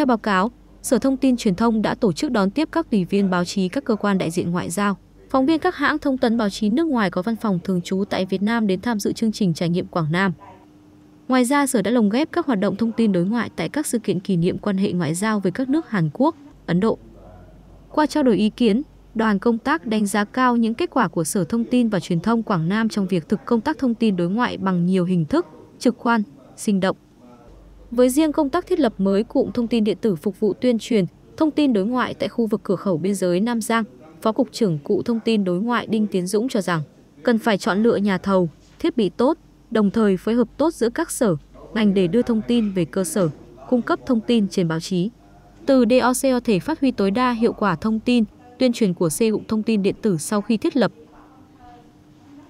Theo báo cáo, Sở Thông tin Truyền thông đã tổ chức đón tiếp các tùy viên báo chí các cơ quan đại diện ngoại giao, phóng viên các hãng thông tấn báo chí nước ngoài có văn phòng thường trú tại Việt Nam đến tham dự chương trình trải nghiệm Quảng Nam. Ngoài ra, Sở đã lồng ghép các hoạt động thông tin đối ngoại tại các sự kiện kỷ niệm quan hệ ngoại giao với các nước Hàn Quốc, Ấn Độ. Qua trao đổi ý kiến, đoàn công tác đánh giá cao những kết quả của Sở Thông tin và Truyền thông Quảng Nam trong việc thực công tác thông tin đối ngoại bằng nhiều hình thức, trực quan, sinh động, với riêng công tác thiết lập mới cụm thông tin điện tử phục vụ tuyên truyền, thông tin đối ngoại tại khu vực cửa khẩu biên giới Nam Giang, Phó Cục trưởng Cụ Thông tin Đối ngoại Đinh Tiến Dũng cho rằng, cần phải chọn lựa nhà thầu, thiết bị tốt, đồng thời phối hợp tốt giữa các sở, ngành để đưa thông tin về cơ sở, cung cấp thông tin trên báo chí. Từ DOC có thể phát huy tối đa hiệu quả thông tin, tuyên truyền của C cụm thông tin điện tử sau khi thiết lập,